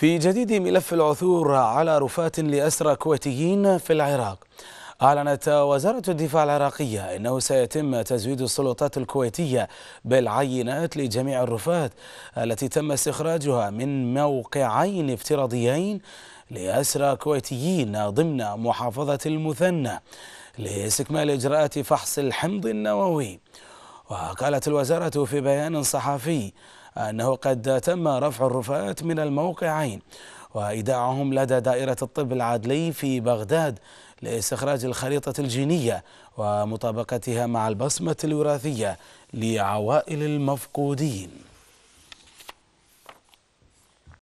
في جديد ملف العثور على رفات لأسرى كويتيين في العراق أعلنت وزارة الدفاع العراقية أنه سيتم تزويد السلطات الكويتية بالعينات لجميع الرفات التي تم استخراجها من موقعين افتراضيين لأسرى كويتيين ضمن محافظة المثنى لاستكمال إجراءات فحص الحمض النووي وقالت الوزارة في بيان صحفي أنه قد تم رفع الرفات من الموقعين وإيداعهم لدى دائرة الطب العدلي في بغداد لاستخراج الخريطة الجينية ومطابقتها مع البصمة الوراثية لعوائل المفقودين